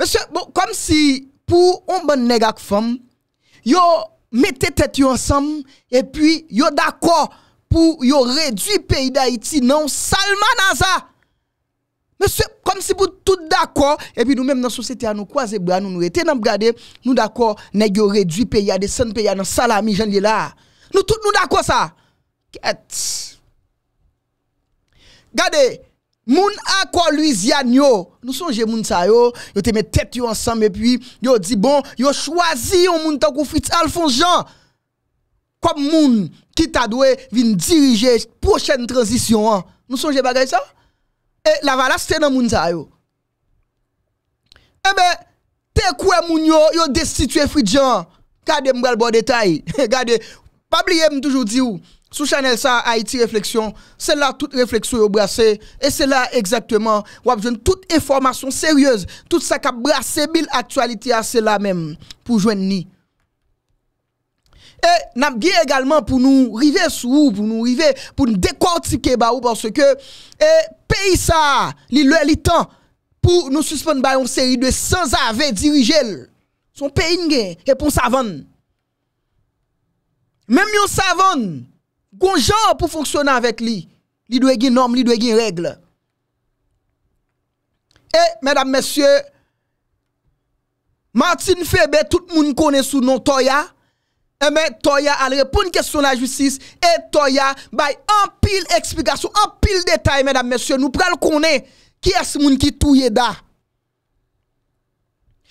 Mese, bon, kom si pou on ban neg ak fom, yo mette tet yo ansam, epi yo dakwa pou yo redwi peyi da iti nan salman anza. Mese, kom si pou tout dakwa, epi nou menm nan sosyete an nou kwa zebra, nou nou ete nan brade, nou dakwa neg yo redwi peyi ade, san peyi anan salami jan li la. Nou tout nou dakwa sa. Ket. Gade, Moun akwa Louisiane yo, nous songe moun sa yo, yo te met tête yo ensemble et puis yo dit bon, yo choisi yon moun tankou Fritz Alphonse Jean comme moun qui t'a doué vin diriger prochaine transition hein. Nous songe bagay ça? Et la valas c'est dans moun sa yo. Eh ben, te koué moun yo, yo destitué Fritz Jean. Gade le bon détail. Gade, pas oublier toujours dit ou. Sou chanel sa, Haiti Reflexion, se la tout refleksyon yo brase, e se la exactement, wap jwen tout informasyon seryez, tout sa kap brase bil aktualite a ah, se la men pou jwen ni. E, nap gye egalman pou nou rive sou, pou nou rive, pou nou dekwantike ba ou, parce ke, e, pey sa, li lè li tan, pou nou suspon bayon seri de sans ave dirijel. Son pey nge, e pou sa vann. Mem yon sa vann, Gonjan pou fonksyonan avèk li. Li dwe gin nom, li dwe gin regle. E, mèdame mèsyè, Martin Febe, tout moun konen sou non Toya. E eh mè Toya al repoun kèson la jwisis. E Toya bay an pil eksplikasyon, an pil detay mèdame mèsyè. Nou pral konen ki es moun ki touye da.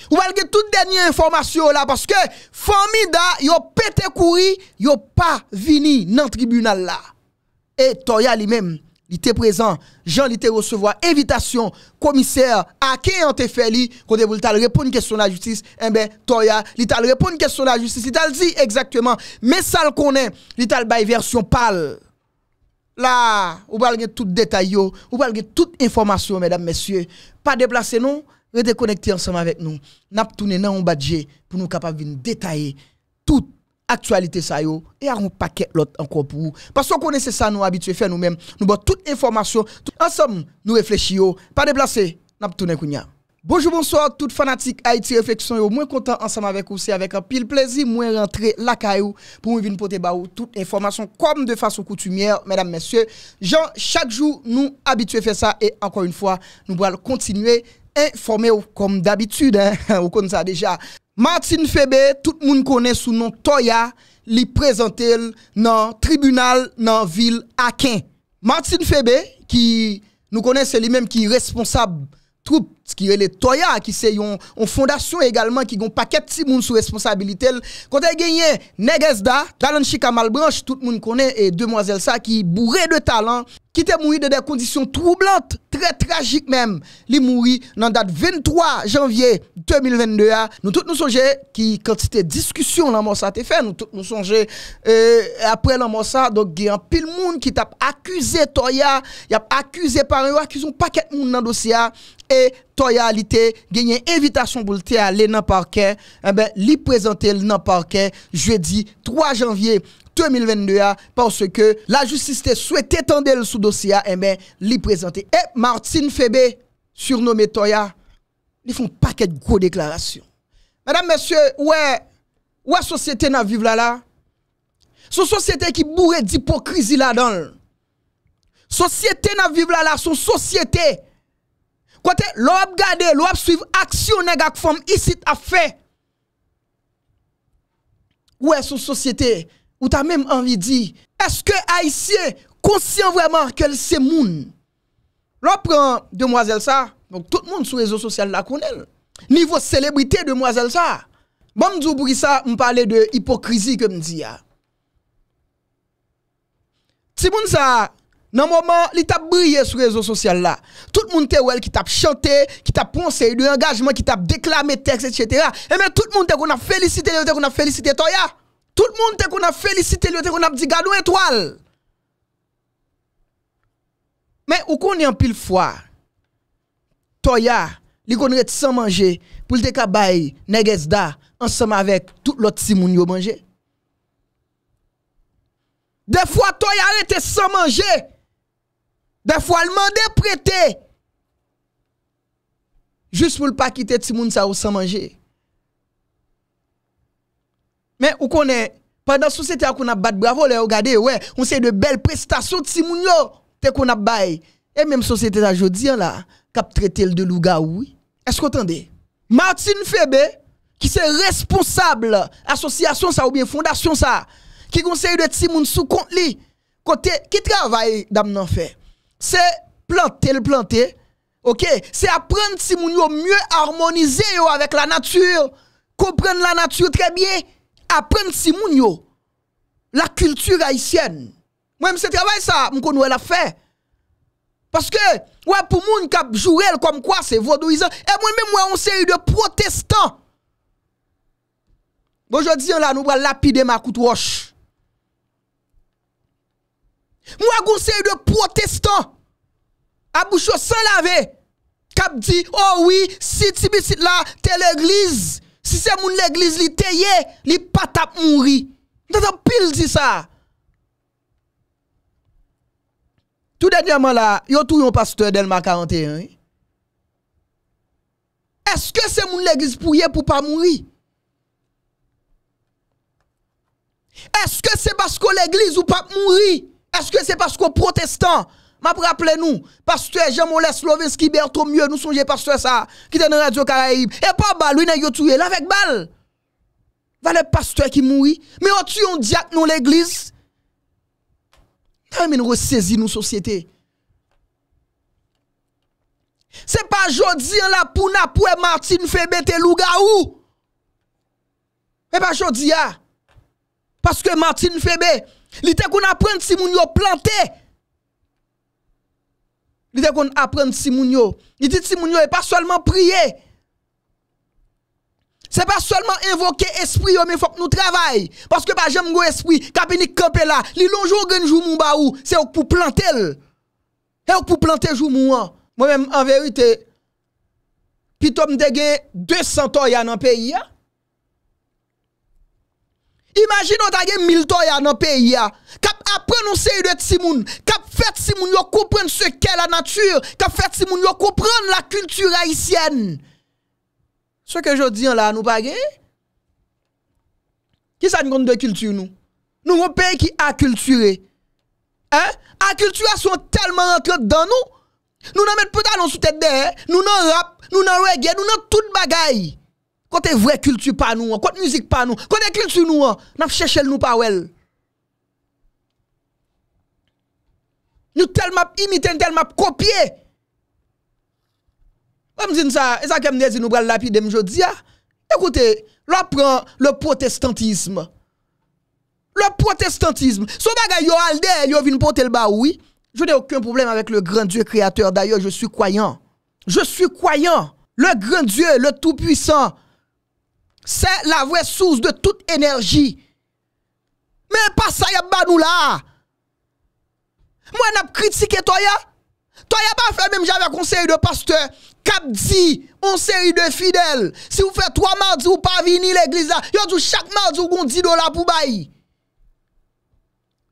Ou va toutes toute dernière information là parce que Famida, da yo pété couri, yo pas vini dans tribunal là. Et Toya lui-même, il était présent, Jean il était recevoir invitation commissaire à qui on te fait lui côté pour répondre question la justice, eh ben Toya, il t'a répondre question la justice, il t'a dit exactement, mais ça le connaît, il t'a bail version pâle. Là, ou va tout détail yo, ou va toute information mesdames messieurs. Pas déplacé non êtes ensemble avec nous. Nous tourné budget pour nous capables de détailler toute actualité ça yo et un paquet l'autre encore pour vous. Parce qu'on connaissez ça nous habitués faire nous-mêmes. Nous avons toute information. ensemble, nous réfléchissons. Pas déplacer. Nous kounya. Bonjour, bonsoir, toute fanatique Haïti Réflexion. Yo, moins content ensemble avec vous. C'est avec un pile plaisir, moins rentrer la caillou pour venir porter toutes toute information comme de façon coutumière, mesdames, messieurs. Jean, chaque jour, nous habitués faire ça et encore une fois, nous allons continuer informe ou kom d'abitude, ou kon sa deja. Martine Febe, tout moun konen sou non Toya, li prezante nan tribunal nan vil Akin. Martine Febe, ki nou konen se li menm ki responsab troupe, ki yon le Toya, ki se yon fondasyon egalman, ki yon paket si moun sou responsabilite kontè genye Negesda Talanchika Malbranche, tout moun kone e Demoiselle Sa, ki bourre de talent ki te moui de de kondisyon troublante tre tragik mem li moui nan dat 23 janvye 2022, nou tout nou sonje ki kantite diskusyon nan mousa te fe, nou tout nou sonje apre nan mousa, donk genye an pil moun ki tap akuse Toya yap akuse par yo, akuse moun paket moun nan dosya, e to loyalité, gagné invitation pour le aller dans parquet, eh ben, li présenter dans parquet jeudi 3 janvier 2022 parce que la justice souhaitait tendre sous dossier, eh ben, li présenter. Et eh, Martine Febe, surnommé Toya, ils font pas de gros déclarations. Madame, monsieur, ouais, ouais, société n'a vive là là. Son société qui bourrée d'hypocrisie là-dedans. Société n'a vive là là, son société Côté, l'op a gardé, tu as action nèg femme ici a fait. Ou est-ce société ou as même envie de dire, est-ce que haïtien conscient vraiment que c'est moun? L'op prend demoiselle ça, donc tout le monde sur les réseaux sociaux la connaît. Niveau célébrité demoiselle ça. Bon m'dou pour ça, de hypocrisie que m'di ya. Ah. Ti moun ça dans le moment, il t'a brillé sur les réseaux sociaux là. Tout le monde te qui t'a chanté, qui t'a prononcé de engagement, qui t'a déclamé texte, etc. Et eh ben, tout le monde qu'on a félicité, qu'on a félicité Toya. Tout le monde qu'on a félicité, qu'on a dit une étoile. Mais où qu'on est en pile fois, Toya, il est sans manger pour le décabaye, Negesda, ensemble avec tout l'autre si moun yo manger. Des fois, Toya était sans manger. Des fois, elle demande prêter. Juste pour ne pas quitter Timoun ça sans manger. Mais on connaît pendant la société, on a battu bravo, regardez, ouais, on sait de belles prestations de Timoun yo, qu'on a bail. Et même la société aujourd'hui, là, cap traité de louga, oui. Est-ce que vous Martin Febe, qui est responsable, association ça ou bien fondation ça, qui conseille de Timoun sous compte côté, qui travaille dans fait c'est planter le planter. OK, c'est apprendre si moun yo mieux harmoniser yo avec la nature, comprendre la nature très bien, apprendre si moun yo la culture haïtienne. Moi, c'est travail ça, m la fait. Parce que, ouais, pour moun kap jouer comme quoi c'est vaudouisant. Et moi-même, moi, on série de protestants. Aujourd'hui, nous va lapider ma roche. Mwa goun se yon protestant A boucho san la ve Kap di, oh oui, si ti bi sit la Te l'eglise Si se moun l'eglise li te ye Li pat ap moun ri Mwen tan ap pil di sa Tout den yaman la, yon tou yon pasteur del ma 41 Eske se moun l'eglise pou ye pou pa moun ri Eske se basko l'eglise ou pa moun ri Est-ce que c'est parce qu'au protestant, ma pou rappeler nou, pastouè, j'aime ou l'eslovenski, ber trop mieux, nou son j'ai pastouè sa, ki ten radio karaib. E pa bal, ou in a yotouye, la vek bal. Va le pastouè ki moui, me ou tu yon diak nou l'eglise. Ta men nou resesi nou sosyete. Se pa jodi an la pou na pou e martin febe te louga ou. E pa jodi an, parce que martin febe, Li te apprend si moun yo planté. Li te apprend si moun yo. Li dit si moun yo e pas seulement prier. C'est pas seulement invoquer esprit, mais il faut que nous travaillions. Parce que j'aime go esprit, kapini camper li long jour gen jour baou, c'est pour planter. C'est pour planter jour moun. E Moi-même en vérité, pitom de gen 200 ans dans le pays. Imagin nou ta ge milto ya nan peyi ya, kap apren nou se yu de tsi moun, kap fet tsi moun yo koupren se ke la natyur, kap fet tsi moun yo koupren la kultur haisyen. Se ke jodi an la nou pa ge, ki sa nou kon de kultur nou? Nou yon peyi ki akulturè. Akulturè son telman antre dan nou. Nou nan met pouta nan sou tèt den, nou nan rap, nou nan regye, nou nan tout bagayy. Côté vraie culture pas nous, côté hein. musique pas nous, côté culture nous, hein. n'a cherché nous pas nous. Nous tellement imiter, tellement copier. Je me ça, et ça que me dit nous pral lapide me dis hein. Écoutez, là prend le protestantisme. Le protestantisme, son bagay yo alde, yo vin porter le oui. Je n'ai aucun problème avec le grand Dieu créateur. D'ailleurs, je suis croyant. Je suis croyant. Le grand Dieu, le tout-puissant, Se la vwe sous de tout enerji. Men pas sa yop banou la. Mwen ap kritike toya. Toya pa flen men jave kon seri de pastor. Kap di, kon seri de fidel. Si ou fe 3 mardi ou pa vini l'eglisa, yon di ou chak mardi ou goun 10 dola pou bayi.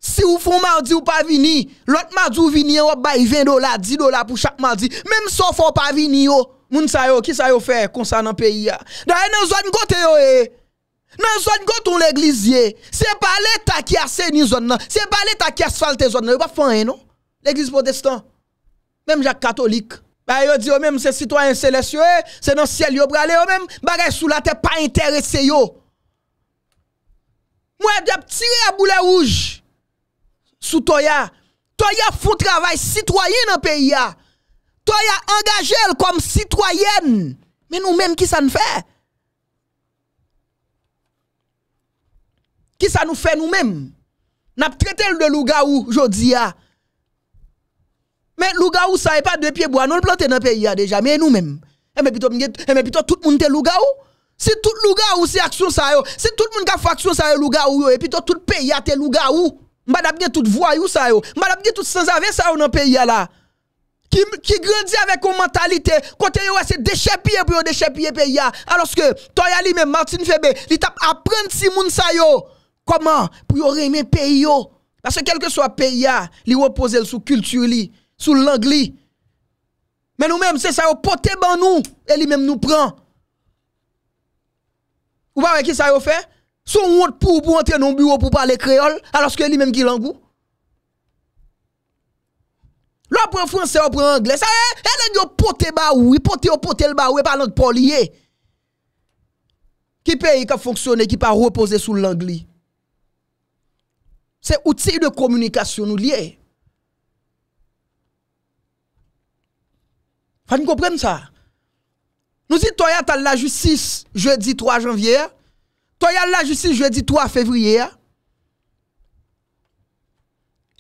Si ou fon mardi ou pa vini, lot mardi ou vini, yon bayi 20 dola, 10 dola pou chak mardi. Men son fon pa vini yo. Moun sa yo, ki sa yo fè konsan nan peyi ya? E nan zon gote yo e. Nan zon gote ou l'eglize ye. Se pale takye asen ni zon nan. Se pale takye asfalte zon nan. Yo pa fon e non? L'eglize podestan. Mem jak katolik. Ba yo di yo menm se sitoyen seles yo e. Se nan siel yo brale yo menm. Bagay sou la te pa interese yo. Mwen de ap tire a boule ouj. Sou toya. Toya foun travay sitoyen nan peyi ya. Mwen de ap tire a boule ouj. Soya angaje el kom sitwayen. Men nou menm ki sa nou fe? Ki sa nou fe nou menm? Nap tretel de luga ou jodzi ya? Ah. Men luga ou sa e pa depye boan, non plante nan peyi ya ah, deja, men nou eh, menm. E eh, men pito tout moun te luga ou? Si tout luga ou se aksyon sa yo, si tout moun ka faksyon sa yo luga ou yo, e pito tout peyi ya te luga ou? Mba dap nye tout vwa yo sa yo, mba dap nye tout sansave sa yo nan peyi ya la. Ki grandye avek kon mentalite, kote yo ese dechepye pou yo dechepye pe ya. Aloske, Toya li men Martin Febe, li tap aprende si moun sayo. Koman? Pou yo reme pe yo. Baske kelke so a pe ya, li wapose sou kultu li, sou lang li. Men nou menm se sayo pote ban nou, e li menm nou pran. Ou pa wè ki sayo fè? Sou wot pou pou antre nou bureau pou pale kreol, aloske li menm ki lang ou. Lò prè Fransè, lò prè Anglè. Sa e, e lè nyo pote ba ou, i pote yo pote l'ba ou, e pa lò prò liye. Ki peyi ka fonksyonè, ki pa repose sou l'Anglè. Se outil de komunikasyon nou liye. Fa njè komprenn sa. Nou zi to yal ta l'ajus 6, jeudi 3 janvier, to yal l'ajus 6, jeudi 3 fevrier,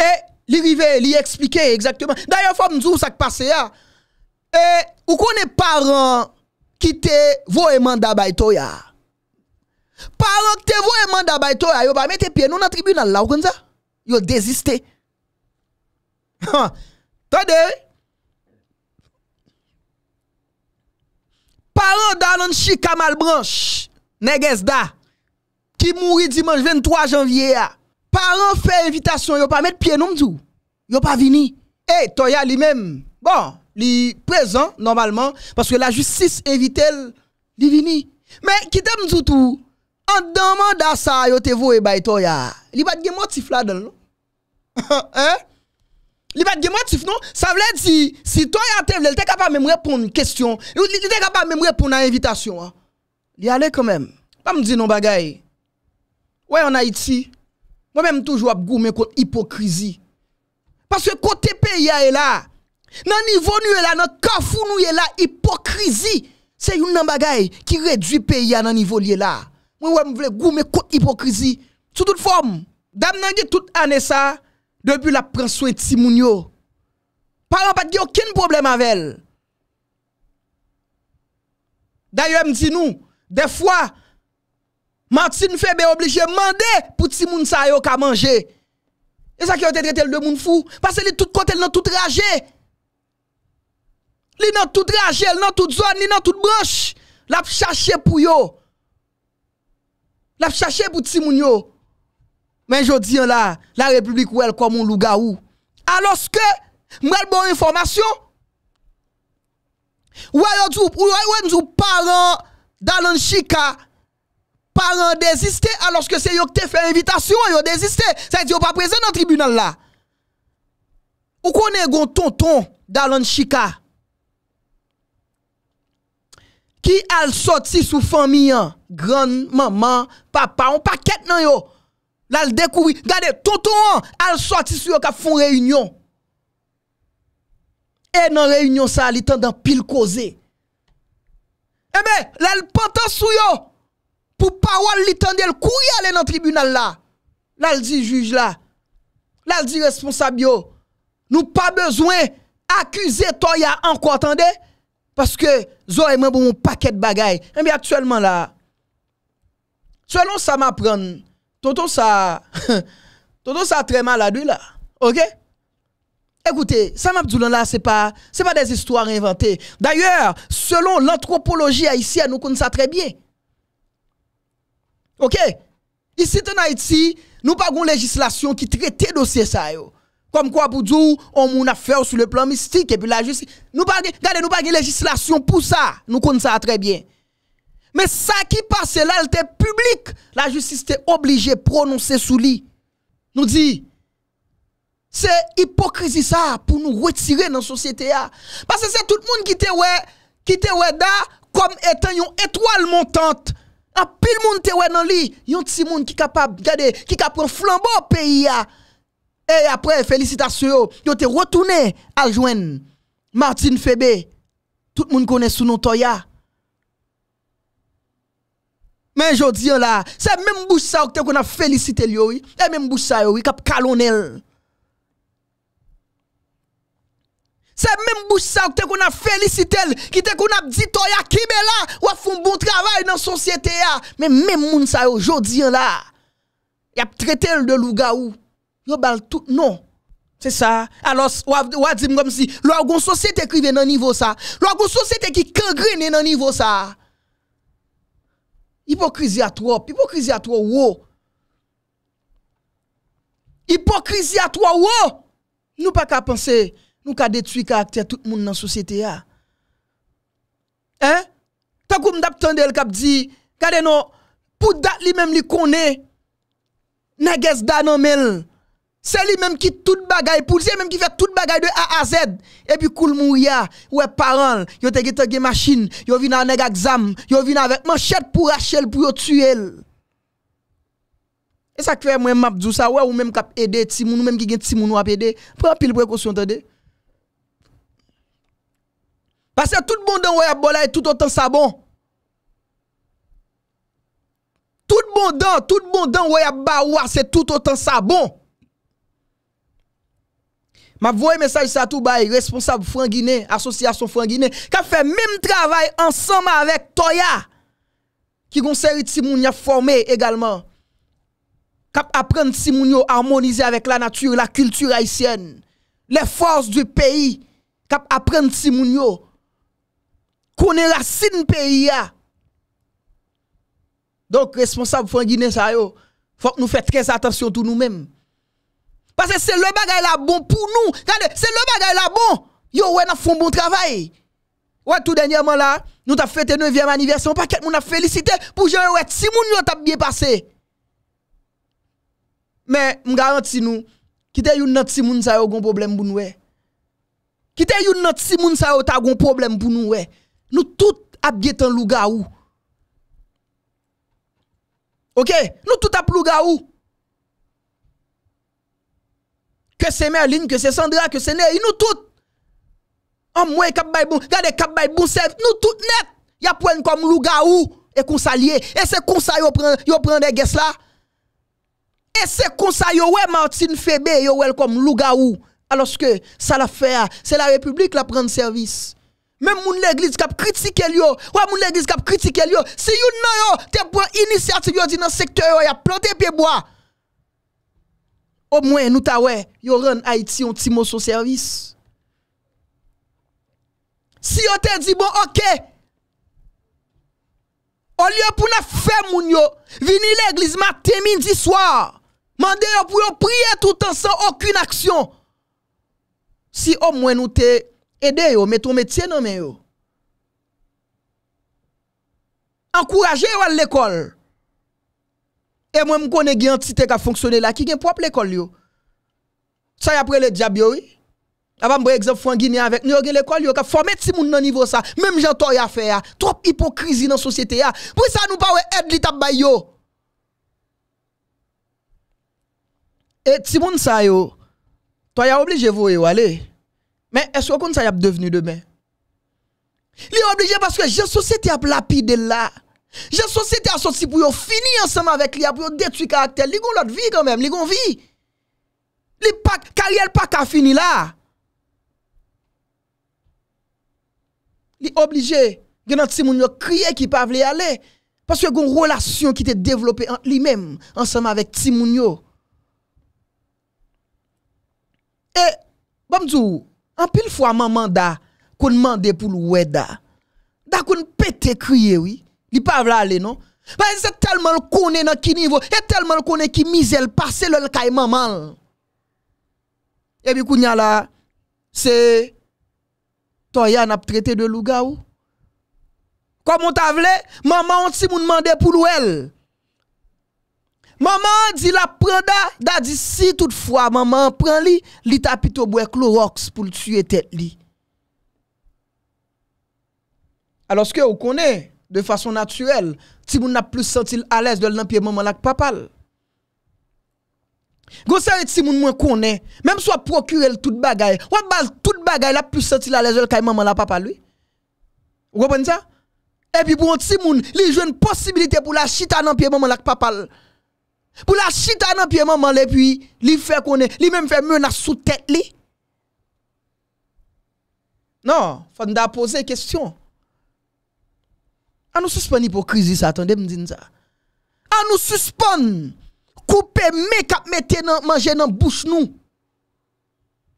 e, Li vive, li eksplike ekzaktman. Daya fòm djou sak pase ya, e, ou konè paran ki te voèman dabay to ya. Paran ki te voèman dabay to ya, yo ba mette piye nou nan tribunan la wènda, yo deziste. Ha, tade. Paran dan an chika malbranche, neges da, ki mouri dimanj 23 janvye ya, Parents fait invitation, yo pas mettre pied non tout. Yo pas vini. Et eh, Toya lui-même, bon, li présent normalement parce que la justice évite li vini. Mais qui t'a tout tout en demandant ça yo te voye bay Toya. Li pas de motif là dedans. hein? Li pas de motif non? Ça veut dire si Toya te il était capable même répondre une question. Il était capable même répondre à invitation. Il hein. allait quand même. Pas me dire non bagaille. Ouais en Haïti Mwen mwen touj wap gou mwen kont hipokrizi. Paske kote pe ya e la. Nan nivou nou e la, nan kafou nou e la, hipokrizi. Se yon nan bagay ki redwi pe ya nan nivou li e la. Mwen wè mwen vle gou mwen kont hipokrizi. Soutout fòm. Dam nan ge tout ane sa, debi la prensweti moun yo. Paran pat ge okin problem avèl. Da yon mwen di nou, defwa, Mat si nou fe be oblije mande pou ti moun sa yo ka manje. E sa ki yo te trete l de moun fou. Pase li tout kote, li nou tout raje. Li nou tout raje, li nou tout zon, li nou tout broche. La pou chache pou yo. La pou chache pou ti moun yo. Men jodi an la, la republik wèl kwa moun louga ou. An loske, mwen bon informasyon. Ou wèl nou paran dan an chika. parents désisté alors que c'est eux qui fait invitation, ont désisté. cest dit dire pas présent dans le tribunal là. Ou connaît gon tonton d'Alan Chica qui a sorti sous famille, hein, grand maman, papa, on paquet nan yo. Là le découvrir, regardez tonton hein, a sorti sur yo qui font réunion. Et dans réunion ça, il tendant pile causer. Eh ben, là le pantan sou yo pour parole li le courir aller dans tribunal là là dit juge là là dit responsable Nous nous pas besoin accuser en encore attendez parce que et moi bon paquet de bagaille Mais eh actuellement là selon ça m'apprendre tonton ça tonton ça très malade là OK Écoutez, ça dit là, c'est pas, c'est pas des histoires inventées. D'ailleurs, selon l'anthropologie haïtienne, nous connaissons ça très bien. OK Ici en Haïti, nous pas de législation qui traite dossier ça Comme quoi pour dire on a fait sur le plan mystique et puis la justice. Nous n'avons regardez nous pas une législation pour ça. Nous connaissons ça très bien. Mais ça qui passe là, elle était publique. La justice était obligée de prononcer sous lui. Nous dit c'est hypocrisie ça pour nous retirer dans la société ah. Parce que c'est tout le monde qui était ouais qui comme étant une étoile montante A pil moun te wè nan li, yon ti moun ki kapap gade, ki kapran flanbo peyi ya. E apre felicitasyon yo, yo te rotoune Aljouen, Martin Febe, tout moun konen sou nou to ya. Men jodi yon la, se mèm boussa yo ki te konan felicite li yo, e mèm boussa yo ki kap kalon el. C'est même Boussa qui qu'on a félicité, qui qu'on a dit toi qui Kibela, ou a fait un bon travail dans la société. Mais même moun sa aujourd'hui hein, là, y a traité de lougaou. Yo bal tout, non. C'est ça. Alors, ou a dit comme si, l'orgon société qui vient dans niveau ça, l'orgon société qui gangrène dans niveau ça. Hypocrisie à trop, hypocrisie à trop, wow. Hypocrisie à trop, wow. Nous pas qu'à penser. Nou ka detwika akte tout moun nan sosyete ya. Eh? Takou mdap tande el kap di, kade nou, pou dat li menm li kone, neges danon menl. Se li menm ki tout bagay pou, se li menm ki fe tout bagay de a a zed, e pi koul mou ya, we paran, yo tege tege masin, yo vina nega gzam, yo vina vek manchet pou Rachel, pou yo tue el. E sa kfe mwen map djousa, ou menm kap ede, ti moun, ou menm ki gen ti moun wap ede, pran pil pou e kosyon te de. Parce que tout le monde en Bola et tout autant sabon. Tout le monde dans, tout le monde en c'est tout autant sabon. Ma voix message ça tout bay, responsable Franguiné, association Franguiné. qui qui fait même travail ensemble avec Toya qui gon série timoun a formé également qui apprendre timoun à harmoniser avec la nature la culture haïtienne les forces du pays qui apprendre timoun yo qu'on connaît racine pays Donc responsable franc Guinée ça yo, faut que nous fassions très attention tout nous-mêmes. Parce que c'est le bagage là bon pour nous. Regardez, c'est le bagage là bon. Yo ouais, nous font bon travail. Ouais, tout dernièrement là, nous avons fêté 9e anniversaire, pas quelqu'un a félicité pour Jean ouais, si moun yo t'a bien passé. Mais je garantis nous, qui te yon nan si moun sa yo gon problème pour nous. Qui te yon nan si moun sa yo ta gon problème pour nous. Nou tout ap get an loup gaou. Ok? Nou tout ap loup gaou. Ke se Merlin, ke se Sandra, ke se Ney, nou tout. Amwe kap bayboun, gade kap bayboun, nou tout net. Ya pouen kom loup gaou, e konsa liye. E se konsa yo pren de ges la. E se konsa yo we Martin Febe, yo wel kom loup gaou. A loske sa la fe a, se la republik la pren de servis. Mèm moun l'Eglise kap kritike li yo, wè moun l'Eglise kap kritike li yo, si yon nan yo, te pwen inisiativ yo di nan sektor yo, ya plantè pe bo a, o mwen nou ta wè, yo ren Aiti yon timo sou servis. Si yo te di bon, ok, o li yo pou na fè moun yo, vini l'Eglise ma temin di swa, mandè yo pou yo priye tout an san, okun aksyon. Si o mwen nou te... Ede yo, meton metye nomen yo. Enkouraje yo al lekol. E mwen mkone gen yon tite ka fonksyone la ki gen prop lekol yo. Tsa ya prele djabyo yo. Avam bre egzab fwen gini avek. Nyo gen lekol yo, ka fwame tsi moun nan nivou sa. Mem jan to yon afe ya. Trop hipokrizi nan sosyete ya. Pwè sa nou pa we ed li tab bay yo. E tsi moun sa yo. To ya oblijevo yo, ale. E. Men, esko kon sa yap deveni demen? Li oblije paske jen sosete ap lapide la. Jen sosete asosi pou yo fini ansama vek li, ap pou yo detwi karakter. Li kon lot vi kanmem, li kon vi. Li pak, karyel pak a fini la. Li oblije genan timounyo kriye ki pa vle ale. Paske kon relasyon ki te devlope li men, ansama vek timounyo. E, bambzou, bon, An pil fwa maman da koun mande pou lwè da, da koun pète kriye wè, li pavlalè non, mwen se telman kounè nan ki nivou, se telman kounè ki mizè lpase lwè lkai maman. Ebi kounya la, se to yana ptretè de lwè gaw, komon ta vle, maman an si moun mande pou lwè lwè. Maman an di la pren da, da di si tout fwa, maman an pren li, li tapito bwe klo roks pou l'tuye tet li. Aloske ou konen, de fason natyuel, timoun na plus sentil alez de l nan piye maman lak papal. Goseye timoun mwen konen, mèm swa prokure l tout bagay, wak bal tout bagay la plus sentil alez de l kay maman lak papal li. Ou gopon sa? Epi pou an timoun, li jwen posibilite pou la chita nan piye maman lak papal. Pour la chita dans pied maman et puis li fait connaître, li même fait menace sous tête li. Non, faut nous poser question. À nous suspendre l'hypocrisie ça, attendez me dire ça. À nous suspendre couper mes cap mettre dans manger dans bouche nous.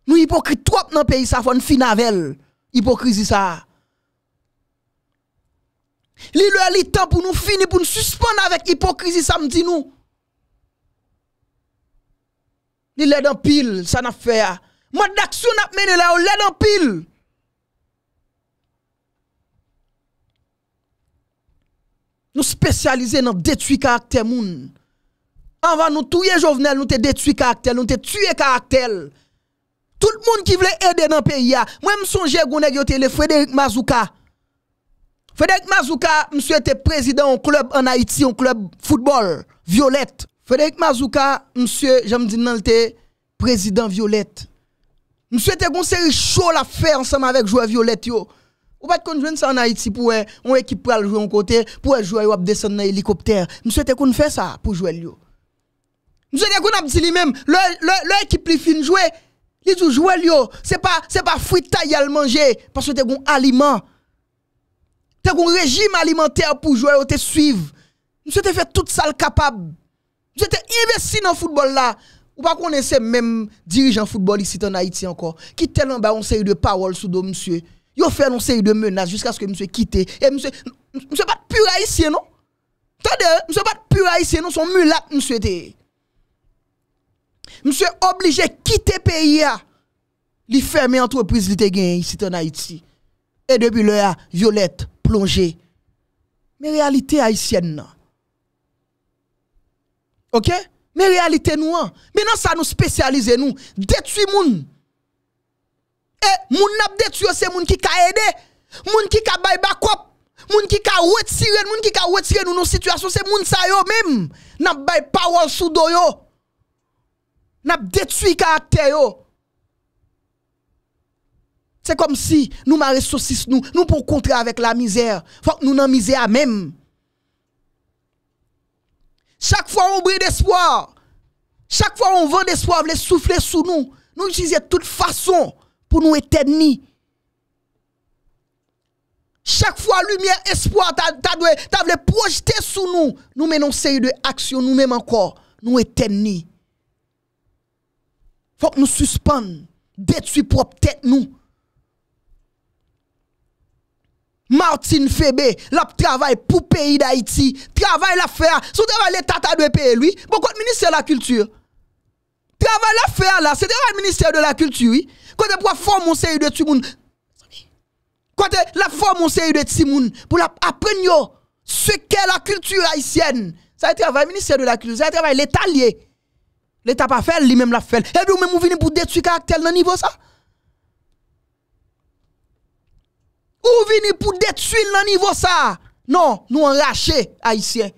Nous hypocrites trop dans pays ça faut fin avec hypocrisie ça. Li le li temps pour nous finir pour nous suspendre avec hypocrisie ça me dit nous. Ni led an pil, sa na fè ya. Mwen d'aksyon ap mène la ou led an pil. Nou spesyalize nan detui karakter moun. Anvan nou touye jovenel, nou te detui karakter, nou te tue karakter. Tout moun ki vle ede nan peyi ya. Mwen msonje gounen gyo te le Frédéric Mazouka. Frédéric Mazouka mse ete prezident an klub an Haiti, an klub football, Violette. Frédéric Mazouka, monsieur, j'aime dire, président Violette. Monsieur, t'es une série chaud à faire ensemble avec jouer Violette, yo. Ou pas de ça en Haïti pour une eh, équipe pour jouer en côté, pour jouer ou descendre dans l'hélicoptère. Monsieur, t'es qu'on fait ça pour jouer, yo. Monsieur, t'es qu'on a dit lui-même, l'équipe li fin jouer, li dit jouer, yo. C'est pas, c'est pas fruit à manger, parce que t'es un aliment. T'es un régime alimentaire pour jouer ou te suivre. Monsieur, t'es fait tout ça le capable. Vous êtes investi dans le football là. Ou pas connaissez même dirigeant football ici en Haïti encore, qui tellement bah une série de paroles sous dos monsieur. a fait une série de menaces jusqu'à ce que monsieur quitte. Et monsieur, monsieur pas pur haïtien non? Tendez, monsieur pas pur haïtien non, son mulat monsieur était. Monsieur obligé quitter pays à ah. quitter ferme entreprise li te ici en Haïti. Et depuis là, ah, Violette plongée. Mais réalité haïtienne non. Ok, men realite nou an, men nan sa nou spesyalize nou, detwi moun. E, moun nap detwi yo se moun ki ka ede, moun ki ka bay bakop, moun ki ka wet sirene, moun ki ka wet sirene nou nou situasyon, se moun sa yo men, nap bay power sou do yo, nap detwi karakter yo. Se kom si nou mare sosis nou, nou pou kontre avek la mizer, fok nou nan mizer a menm. Chaque fois on brille d'espoir, chaque fois on vend d'espoir, les souffler sous nous. Nous utilisons toute façon pour nous éteindre. Chaque fois lumière, espoir, tu voulu projeter sous nous. Nous menons une série de actions, nous-mêmes encore, nous Il Faut que nous suspendions détruisons propre tête nous Martin Febe, la travaille pour pays d'Haïti, travail l'affaire. faire, son travail l'État de payer lui, pourquoi le ministère de la culture. Travail l'affaire là, c'est travail ministère de la culture, oui. Quand pour former mon série de tout Quand la forme mon série de tout pour apprendre ce qu'est la culture haïtienne. Ça a travail ministère de la culture, ça a travail l'État lié. L'État pas fait, lui-même l'a fait. Et nous même venons pour détruire caractère dans niveau ça. Ou vini pou det suil nan nivou sa? Non, nou an rache, haitien.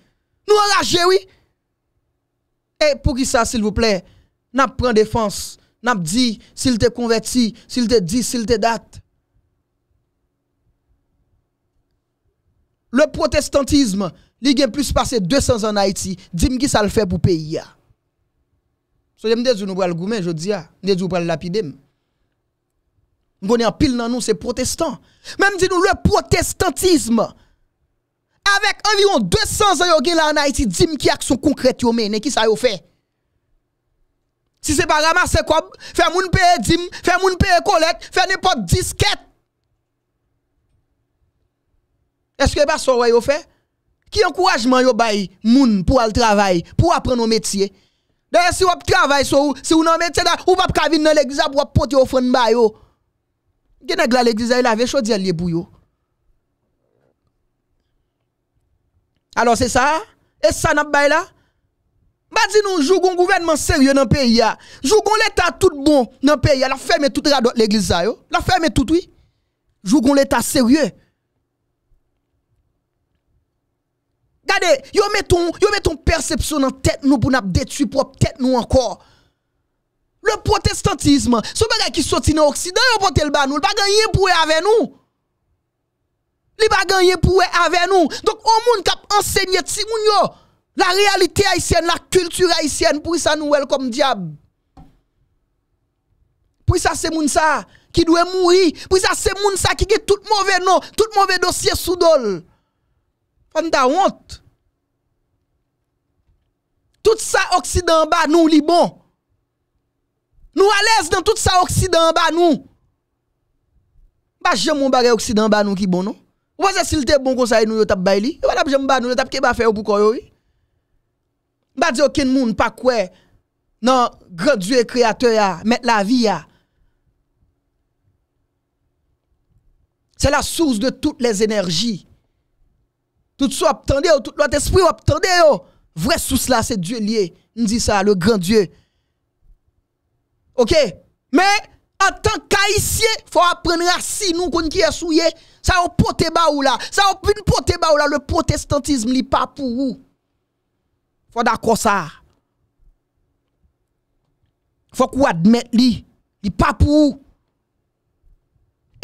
Nou an rache, oui. E pou ki sa, s'il vous plè, nap pren defans, nap di, s'il te konverti, s'il te di, s'il te dat. Le protestantisme, li gen plus passe 200 an haiti, dim ki sa l'fè pou peyi ya. So, jemdez ou nou pral goumen, jodi ya, jemdez ou pral lapidem. Nous en pile dans nous, c'est protestant. Même si nous, le protestantisme, avec environ 200 ans là en Haïti, ki qui son concrète yo mené, qui ça yo fait. Si c'est pas ramasser quoi, faire moun payer dim, faire moun peye collecte, faire n'importe disquette. Est-ce que pas ça yo fait? Qui encouragement yo bay moun pour aller travail, pour apprendre un métier? D'ailleurs si vous travaillez, si vous nan vous ne ou pas venir dans l'église pour porter au fond ba Genèk la l'Eglisa yon la vechot diyan liye bou yo. Alors se sa? E sa nap bay la? Ba di nou, jougon gouvernement serye nan peyi ya. Jougon l'Etat tout bon nan peyi ya. La ferme tout radote l'Eglisa yo. La ferme tout oui. Jougon l'Etat serye. Gade, yo met ton perception nan tet nou pou nap detui prop tet nou ankor. Le protestantisme, sou bagan ki soti nan oksidan, yon pote l banou. Li bagan yon pouwe ave nou. Li bagan yon pouwe ave nou. Dok o moun kap ensegnet si moun yo. La realite haisyen, la kultu haisyen, pou sa nou el kom diab. Pou sa se moun sa ki dwe mouri. Pou sa se moun sa ki ge tout mouve nou, tout mouve dosye soudol. An ta wont. Tout sa oksidan ba nou li bon. Nous à l'aise dans tout ça Occident bas nous. Bah j'aime mon bagage Occident bas nous qui bon non. Ou pas s'il était bon conseil nous t'a tap bay li. Voilà j'aime bas nous tap qui va bah, faire pour oui. Bah dit aucun monde pas quoi. Non, grand Dieu créateur ya, mettre la vie ya. C'est la source de toutes les énergies. Tout soit attendez, tout l'autre esprit attendez, vraie source là c'est Dieu lié. On dit ça le grand Dieu. Ok? Men, an tan ka isye, fwa apren re asin nou kon ki yasou ye, sa yon pote ba ou la. Sa yon pote ba ou la, le protestantisme li pa pou ou. Fwa da kwa sa. Fwa kwa admit li, li pa pou ou.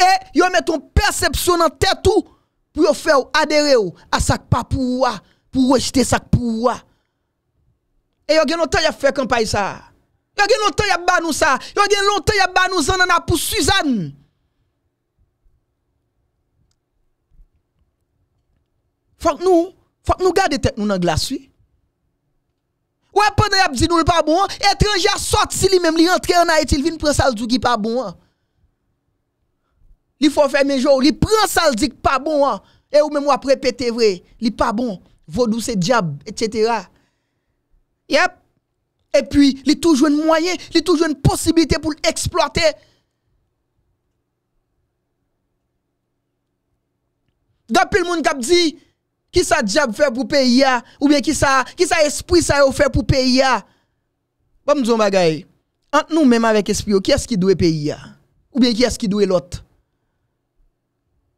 E, yon met ton persepsyon nan tèt ou, pou yo fè ou, adere ou, a sak pa pou ou a, pou rejte sak pou ou a. E, yo geno tan ya fè kampa yi sa. Yo gen lontan yap banou sa. Yo gen lontan yap banou zan nan apou Suzanne. Fak nou. Fak nou gade tek nou nan glaswi. Ou apan yap di nou lpabou an. Etranja sot si li mem li rentre an a etil. Vin bon. pren saldou ki pabou an. Li fò fè menjou. Li pren saldou ki pabou an. E ou mem wap repete vre. Li pabou an. Vodou se diab. Etc. Yep. E pi li toujwen mwoyen, li toujwen posibilite pou l'eksploate. Gapil moun kap di, ki sa diyab fè pou peyi ya, ou bien ki sa, ki sa espri sa yo fè pou peyi ya. Ba mdzon bagay, ant nou mèm avèk espri yo, ki as ki dwe peyi ya, ou bien ki as ki dwe lot.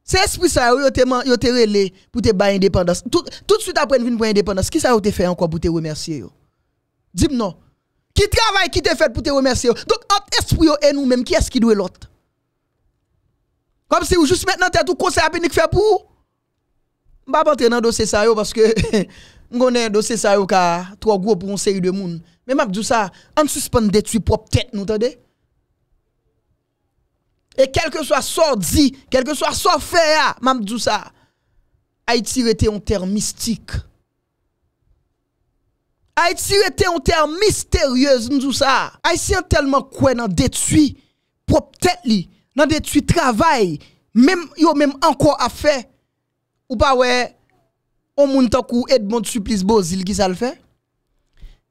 Se espri sa yo yo te rele pou te bay indépendance, tout süt apwen vin pou indépendance, ki sa yo te fè anko pou te wèmerse yo. Dis-moi non. Qui travaille, qui te fait pour te remercier? Donc, entre esprit et nous-mêmes, qui est-ce qui doit l'autre? Comme si vous juste maintenant, tu as tout conseil à pénique faire pour Je ne vais pas entrer dans le dossier ça parce que je connais un dossier ça qui a trop gros pour une série de monde. Mais je dis ça, on suspend de tuyaux propre tête, nous entendez? Et quel que soit sorti, quel que soit fait, je ah, dis ça, Haïti était un terre mystique. Haïti était un terre mystérieuse, nous ça. Haïtien tellement quoi dans détruit propre tête li, dans détruit travail, même yo même encore à faire. Ou pas ouais, on moun tankou Edmond Supplice Bozil qui ça le fait?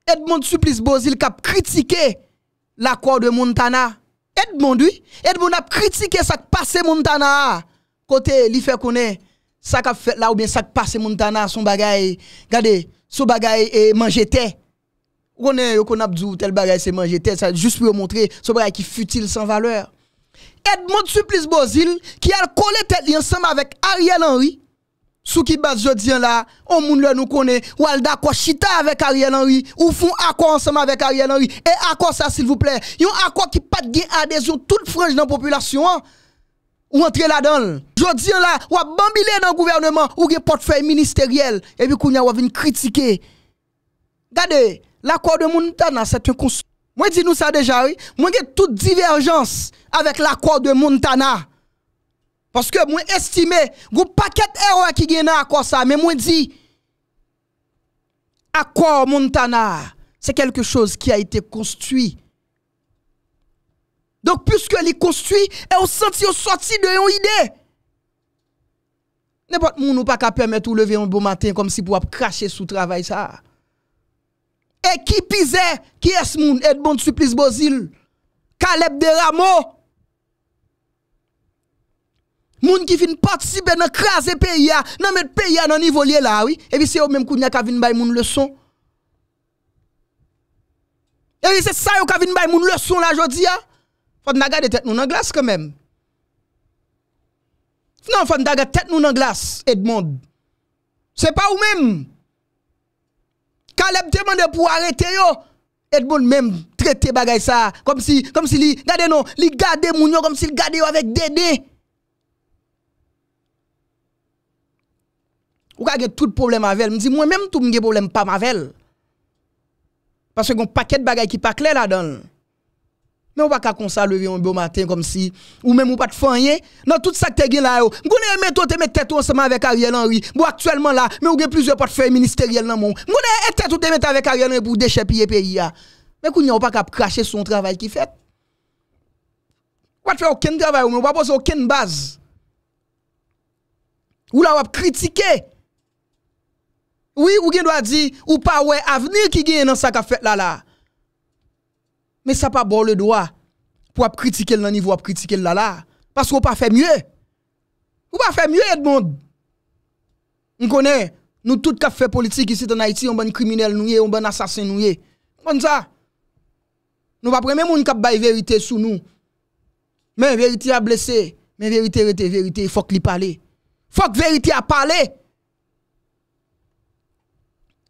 Edmond Supplice Bozil qui a critiqué l'accord de Montana. Edmond lui, Edmond a critiqué ça qui passé Montana. Côté li fait connaître ça qui fait là ou bien ça qui passé Montana son bagay. Regardez so bagay et eh, manger terre. On est qu'on a dit tel bagay c'est manger terre, ça juste pour montrer ce bagay qui futile sans valeur. Edmond Supplice Bozil qui a collé tête ensemble avec Ariel Henry. Sous qui base aujourd'hui là, on moun le nous connaît, ou al d'accord chita avec Ariel Henry, ou font accord ensemble avec Ariel Henry. Et accord ça s'il vous plaît, yon accord qui pas de adhésion toute frange dans la population. Hein? ou entrer là-dedans. Jodi là, ou a dans le gouvernement, ou gen portefeuille ministériel, et puis kounya ou a critiquer. Regardez, l'accord de Montana, c'est un construit. Moi, dis nous ça déjà, oui. Moi, j'ai toute divergence avec l'accord de Montana. Parce que moi, estimé, un paquet erreur qui gen dans l'accord ça, mais moi, dis, accord Montana, c'est quelque chose qui a été construit Donk pwis ke li konstwi, e ou santi ou soti de yon ide. Nè bot moun ou pa ka pwemet ou leve yon bon matin kom si pou ap krashe sou travay sa. E ki pize, ki es moun? Ed bon suplis bozil. Kaleb de ramo. Moun ki fin pot sibe nan krashe peya, nan met peya nan nivoliye la. E vi se yo mèm kounya ka vin bay moun leson. E vi se sa yo ka vin bay moun leson la jodi ya. Fon nan gade tet nou nan glas kwen men. Non, fon nan fon nan gade tet nou nan glas Edmond. Se pa ou men. Ka lem te men de pou arete yo. Edmond men trete bagay sa. Kom si li gade nou. Li gade moun yo kom si li gade yo avek dede. Ou kage tout problem avel. Mwen men tout mwen ge problem pa mavel. Paswe kon paket bagay ki pakle la don. Mais on va pas comme un beau matin comme si ou même ou pas de rien. Hein. Dans tout ça que tu là Vous M'gone remet mettre tête ensemble avec Ariel Henry. Bon actuellement là, mais ou gen plusieurs portefeuilles ministériels dans mon. M'gone tête tout te mettre avec Ariel Henry pour le pays là. Hein. Mais qu'on pas qu'à cracher son travail qui fait. Ou faire aucun travail ou pas poser aucune base. Ou là ou critiquer. Oui, ou gen doit dire ou pas ouais avenir qui gagne dans ça qu'a fait là là. Me sa pa bor le doa pou ap kritike l nanivou ap kritike l lala. Pas wou pa fe mwye. Wou pa fe mwye et mwonde. N konen nou tout kap fe politik isi tan Haiti. On ban kriminel nou ye, on ban asasen nou ye. Konen sa? Nou pa premen moun kap bay verite sou nou. Men verite a blese. Men verite, verite, verite. Fok li pale. Fok verite a pale.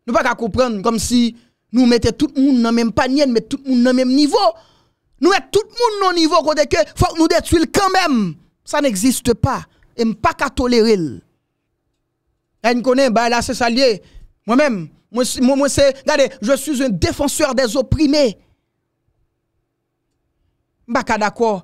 Nou pa ka koupren kom si... Nous mettons tout le monde dans le même panier, nous mettons tout le monde dans le même niveau. Nous mettons tout le monde dans au niveau côté que faut que nous détruisons quand même. Ça n'existe pas. Et pas qu'à tolérer. Et nous bah, là, c'est lié. Moi-même, moi, moi, je suis un défenseur des opprimés. Je ne suis pas d'accord.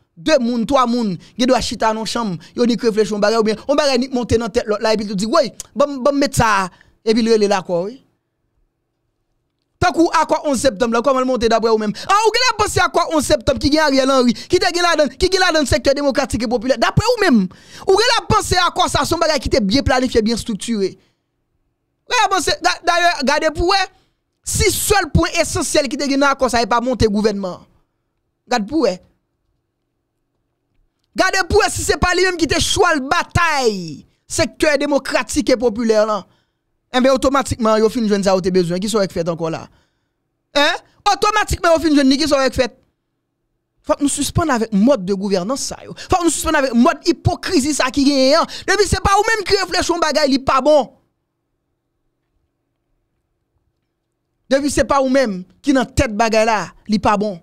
deux moun, trois moun, qui doit chita dans chambre, yon ni réfléchir on bagay ou bien on bagay ni monter dans tête là et puis dit ouais, bon bon met ça et puis le là quoi oui. Tant qu'on à quoi 11 septembre là comment le monter d'après ou même. Ah ou la pensée à quoi 11 septembre qui gagne Ariel Henry, qui te gagne là qui dans secteur démocratique et populaire d'après ou même. Ou la pensée à quoi ça son bagay qui était bien planifié, bien structuré. D'ailleurs, regardez pour si seul point essentiel qui te gagne à quoi ça n'est pas monter gouvernement. Regardez pour Gade pou e si se pa li menm ki te chou al batay. Sektor demokratik e populer lan. E eh be otomatikman yo fin jwen za ou te bezwen. Ki sou ek fet ankon la? He? Eh? Otomatikman yo fin jwen ni ki sou ek fet. Fak nou suspande avek mod de gouvernance sa yo. Fak nou suspande avek mod hipokrisis a ki genyen. Devi se pa ou menm ki reflechon bagay li pa bon. Devi se pa ou menm ki nan tet bagay la li pa bon.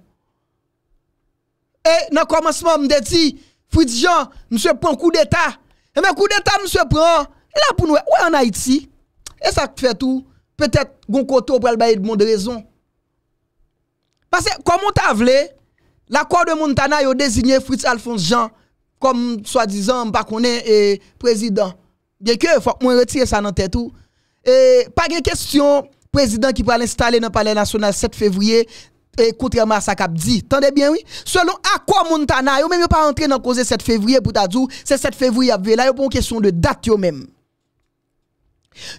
E nan komanseman m deti... Fritz Jean, mse pran kou d'Etat. E eh men kou d'Etat mse pran. E la pou noue, ou en Haiti. E sa fè tou, pètè Goncote ou pral baye d'monde rezon. Pase, komon ta vle, l'akor de Montana yo dezigne Fritz Alphonse Jean kom soa dizan, mpa konen, prezidant. Dè kè, fòk mwen retire sa nan tè tou. Pagè kèstyon, prezidant ki pral installe Népalè National 7 fevriye, et contrairement à ça qu'a dit. Tendez bien, oui. Selon à quoi Montana, yo même pas entré dans cause 7 février pour dire c'est 7 février à là, yo une question de date yo même.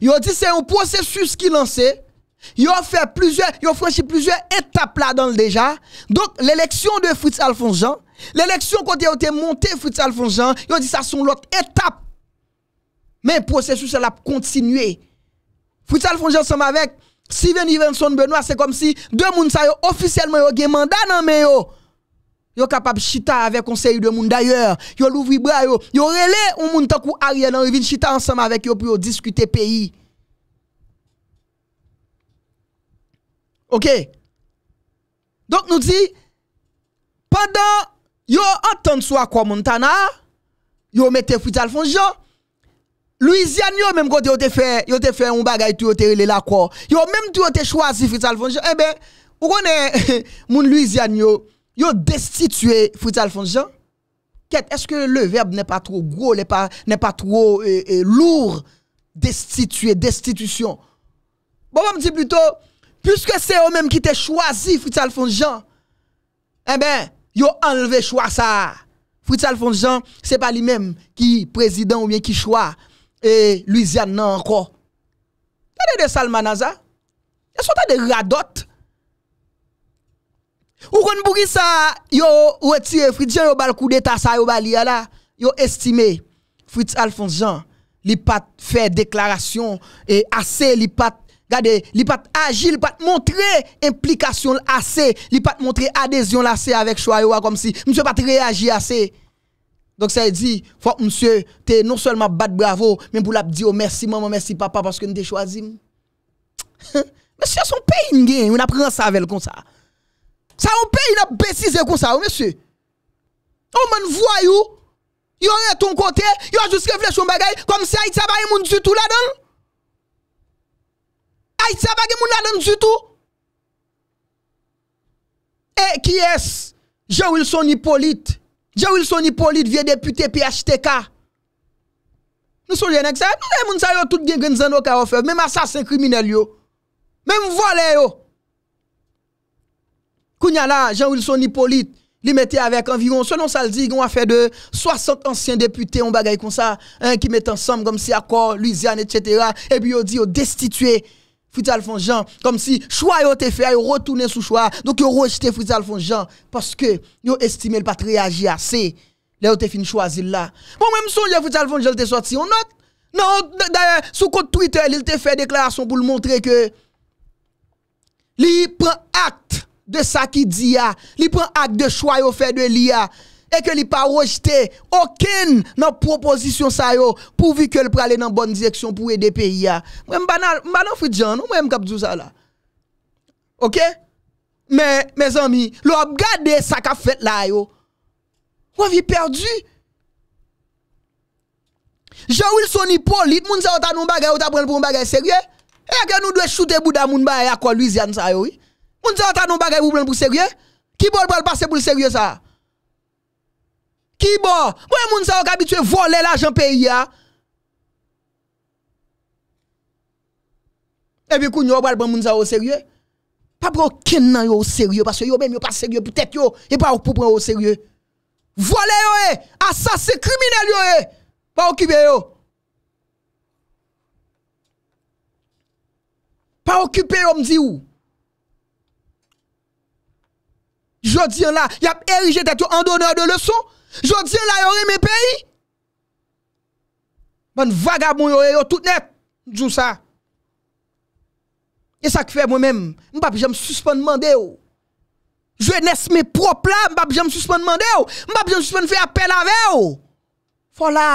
Yo dit c'est un processus qui lancé. Yo fait plusieurs, yo franchi plusieurs étapes là dans le déjà. Donc l'élection de Fritz Alphonse Jean, l'élection côté a été monté Fritz Alphonse Jean, yo dit ça son l'autre étape. Mais le processus la continué. Fritz Alphonse Jean ensemble avec si Steven son Benoît, c'est comme si deux moun sa yo officiellement yo gen mandat nan men yo. Yo capable chita avec conseil de moun d'ailleurs. Yo l'ouvri bras yo. Yo relè un moun tankou Ariel Henry vin chita ensemble avec yo pour discuter pays. OK. Donc nous dit pendant yo attend soit quoi Montana, yo mette Fritz Alfonso, Louisiane, yo même quand yo te fait, fait un bagay, tu as fait relé la quoi. Yo même tu te choisi, Fritz Alphonse. Eh ben, vous connaissez, mon Louisiane, yo, yo destitué Fritz Alphonse Jean. Est-ce que le verbe n'est pas trop gros, n'est pas, pas trop euh, euh, lourd? Destituer, destitution. Bon, on me dit plutôt, puisque c'est eux même qui t'ont choisi, Fritz Alphonse Jean, eh ben, yo enlevé choix ça. Fritz Alphonse Jean, c'est pas lui-même qui président ou bien qui choix et Louisiane encore. T'as des Salmanaza? Ils sont des radotes. Ou kon yo retire Fritz Jean, yo bal coup d'état ça, yo baliala yo estimé Fritz Alphonse Jean, li pat fait déclaration et assez, li pat, gade, li pat agir, li pat montrer implication assez, li pat montrer adhésion assez avec choix, comme si, monsieur pas réagir assez. Donk sa e di, fwa msye, te non sol ma bat bravo, men pou la p di yo, mersi maman, mersi papa, paske nou te chwazi moun. Mwen se yon son pe yon gen, mwen apre savel kon sa. Sa yon pe yon ap pesize kon sa, mwen se. Mwen vwa yon, yon yon ton kote, yon jouske vle choun bagay, kon se a iti sabay moun djitou ladan. A iti sabay moun ladan djitou. E ki es, jowil son nipolite, Jean Wilson Hippolyte, vieux député PHTK. Nous sommes les ça. Nous les gens tout ce nous offert. Même assassin criminel Même volé yo. Kounya là, Jean Wilson Hippolyte, li mette avec environ, selon ça le dit, on a fait de 60 anciens députés, on bagaille comme ça, qui mettent ensemble comme si accord, Louisiane, etc. Et puis on dit, destitué Fritz Jean, comme si choix yo fait, yo retourné sous choix. Donc il rejeté Fritz Jean parce que yo estimé pas réagir assez. Là yo été fin choisir là. Bon même son Fritz Alphonse Jean t'es sorti on note. Non, d'ailleurs, sur compte Twitter, il te fait déclaration pour montrer que il prend acte de ça qui dit, il prend acte de choix yo fait de l'IA. Eke li pa rojte, oken nan proposisyon sa yo pou vi ke li prale nan bon direksyon pou ede peyi ya. Mwen banan, mwen banan fwe diyan, mwen mwen kapjou sa la. Ok? Me, me zami, lop gade sa ka fet la yo. Mwen vi perdi. Je wil soni polit, moun se wata nou bagay, wata pren pou bagay serye. Eke eh, nou dwe chute bouda moun bagay akwa louzyan sa yo. Moun se wata nou bagay, wata pren pou serye. Ki bol bol pase pou serye sa ya? Ki bo? Mwen moun sa yo kabitwe vole la jenpe yi ya? E vi kou nyon wad pou moun sa yo serye? Pa pou ken nan yo serye? Pas yo yo menm yo pa serye. Poutet yo, e pa ou pou pran yo serye. Vole yo e! A sa se krimine yo e! Pa ou kibye yo? Pa ou kibye yo mdi ou? Jodi an la, yap erije tat yo an donan de leson? Jodi yon la yore me peyi. Ban vagabon yore yo tout net. Jou sa. E sa ki fe mwen men. Mbap jen msuspan mwande yo. Jwe nes me prop la. Mbap jen msuspan mwande yo. Mbap jen msuspan fwe apel avè yo. Fola.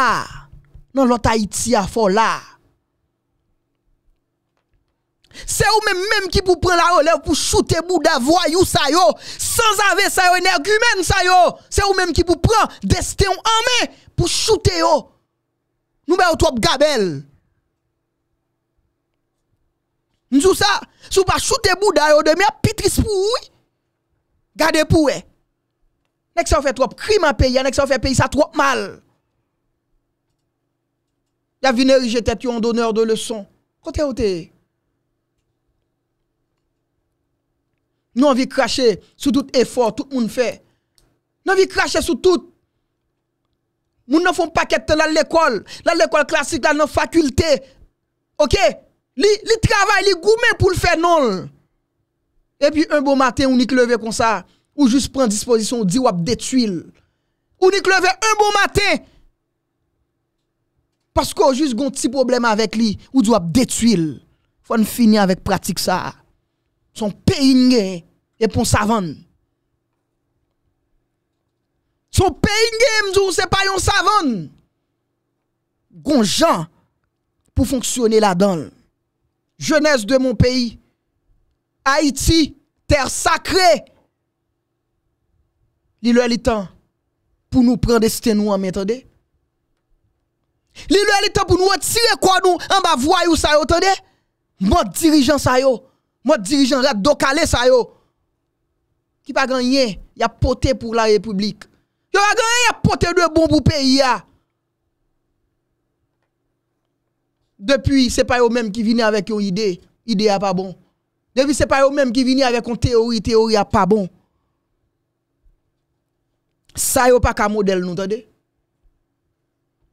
Nan lota iti ya fola. Se ou men mèm ki pou pran la olev pou choute bouda voyou sa yo San zave sa yo, energu men sa yo Se ou men mèm ki pou pran deste ou amè pou choute yo Nou mè ou trope gabel N sou sa, sou pa choute bouda yo de mè a pitris pou ou Gade pou we Nèk se ou fè trope kri mè peyi, nèk se ou fè peyi sa trope mal Ya vineri jete tu an donneur de leson Kote ote e Nou an vi krashe sou tout efort, tout moun fè. Nou an vi krashe sou tout. Moun nan foun paket la l'ekol. La l'ekol klasik la nan fakultè. Ok? Li travay, li goumen pou l'fè non. E pi un bon matè, ou ni kleve kon sa. Ou jis pran disposisyon, ou di wap detuil. Ou ni kleve un bon matè. Pas ko jis goun ti problem avèk li, ou di wap detuil. Fwa n finye avèk pratik sa. Son pey nge e pou savon. Son pey nge mdou se pa yon savon. Gon jan pou fonksyonne la don. Jeunesse de mon peyi. Haiti, ter sakre. Li lwe li tan pou nou pren de steno ame, tande? Li lwe li tan pou nou wote sire kwa nou amba vwayo sa yo, tande? Mon dirijan sa yo. Mwot dirijan la dokale sa yo. Ki pa ganyen, ya pote pou la republik. Ki pa ganyen, ya pote dwe bon pou peyi ya. Depi se pa yo menm ki vini avèk yon ide, ide ya pa bon. Depi se pa yo menm ki vini avèk yon teori, teori ya pa bon. Sa yo pa ka model nou, ta de.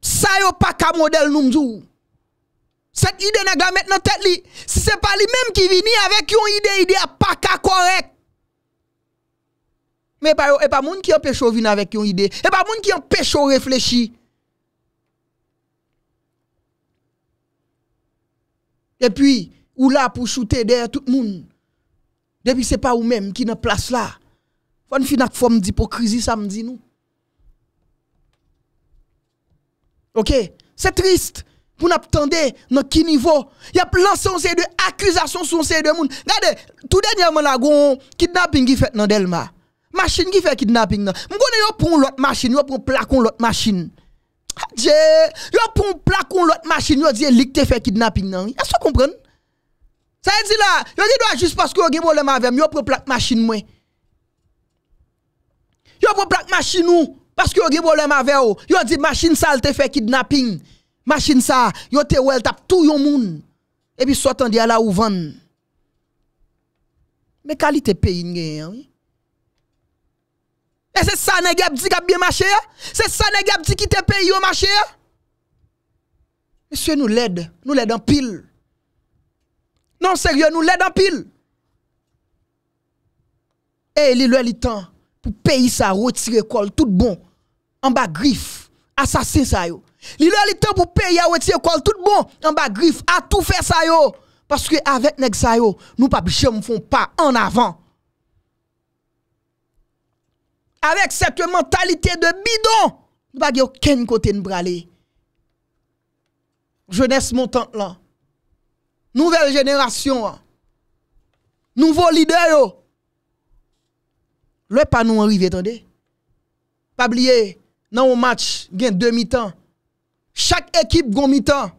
Sa yo pa ka model nou mzou. Set ide nan glamet nan tet li. Si se pa li menm ki vini avèk yon ide, ide apaka korek. Me e pa yon, e pa moun ki yon pechou vini avèk yon ide. E pa moun ki yon pechou reflechi. E pi, ou la pou choute der tout moun. De pi se pa ou menm ki nan plas la. Fon finak fòm di pokrizi samdi nou. Ok, se trist. Moun ap tande nan ki nivou? Ya plan sonseye de, akizasyon sonseye de moun. Gade, tout den yaman la goun kidnapping ki fet nan delma. Machen ki fet kidnapping nan. Moun gounen yo proun lot machine, yo proun plakoun lot machine. Aje, yo proun plakoun lot machine, yo diye likte fet kidnapping nan. Aso kompren? Sa yedzi la, yo diye doa jist paske yo gen bolen mave, yo proun plak machine mwen. Yo proun plak machine ou, paske yo gen bolen mave ou. Yo diye machine salte fet kidnapping nan. Machin sa yo te wel tap tou yon moun. Ebi sotan di ala ouvan. Me kalite peyi nge yon. E se sa ne ge ap di gab biye mache yo? Se sa ne ge ap di ki te peyi yo mache yo? Meseye nou led, nou led an pil. Non seryo, nou led an pil. E li lwen li tan pou peyi sa roti rekol tout bon. An ba grif, asasin sa yo. Li lè lè tan pou pe ya wè ti yo kol tout bon An ba grif a tou fè sa yo Paske avèk nèk sa yo Nou pa bichè mou fon pa an avan Avèk set mentalité de bidon Nou pa gè yo ken kote n'bralè Jeunesse montante lan Nouvel jenèrasyon an Nouvo lider yo Lè pa nou an rive etande Pa blyè nan ou match gen demi tan Chaque équipe gon mi-temps.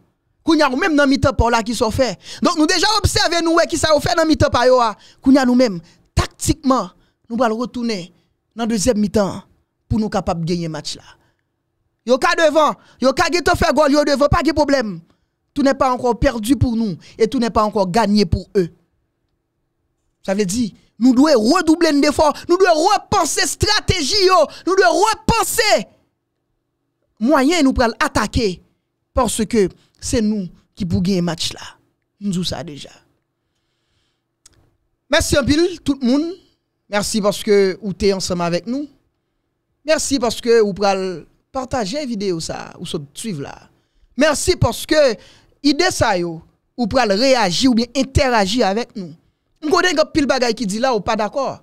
Kounya ou même dans mi-temps pour ki qui fait. Donc nous déjà observé nous qui ça fait dans mi-temps Nous ah. a nous même tactiquement nous allons retourner dans deuxième mi-temps pour nous capables gagner match là. Yo ka devant, yo ka faire goal yo devant pas de problème. Tout n'est pas encore perdu pour nous et tout n'est pas encore gagné pour eux. Ça veut dire nous devons redoubler nos nous devons repenser stratégie nous devons repenser moyen nous pral attaquer parce que c'est nous qui pour gagner match là. Nous ou ça déjà. Merci en pile tout le monde. Merci parce que vous êtes ensemble avec nous. Merci parce que vous pral partager vidéo ça ou suivre là. Merci parce que idée ça yo pral réagir ou bien interagir avec nous. On connaît que pile bagay qui dit là ou pas d'accord.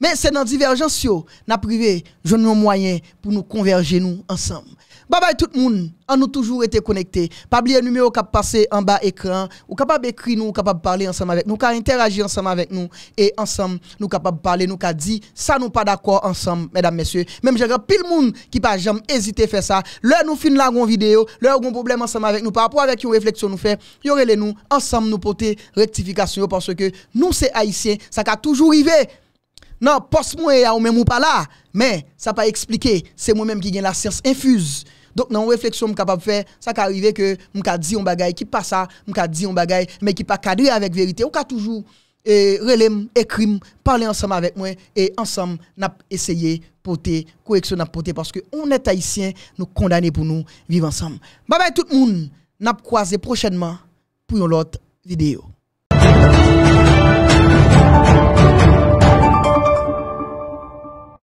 Mais c'est dans divergence yo, n'a privé, je moyen pour nous converger nous ensemble. Bye bah, bye bah, tout le monde. On nous toujours été connectés. Pas oublier le numéro qui passé en bas écran. Ou capable écrire nous, capable de parler ensemble avec nous, capable interagir ensemble avec nous. Et ensemble, nous capable parler, nous capable dire ça nous pas d'accord ensemble, mesdames, messieurs. Même j'ai le monde qui pas jamais hésiter faire ça. Leur nous fin la grande vidéo, leur un problème ensemble avec nous par rapport avec une réflexion nous fait, Y'aurait les nous ensemble nous porter rectification parce que nous c'est haïtien, ça a toujours arrivé. Non, poste moi ou même ou pas là, mais ça pas expliqué, c'est moi-même qui gagne la science infuse. Donc une réflexion suis capable de faire, ça arrive que que je dit on bagaille qui pas ça, je dit on bagaille mais qui pas cadré avec vérité, ou ka toujours et crime écrire parler ensemble avec moi et ensemble n'a essayé porter correction n'a porter parce que on est haïtien nous condamnés pour nous vivre ensemble bye bye tout le monde n'a croisé prochainement pour une autre vidéo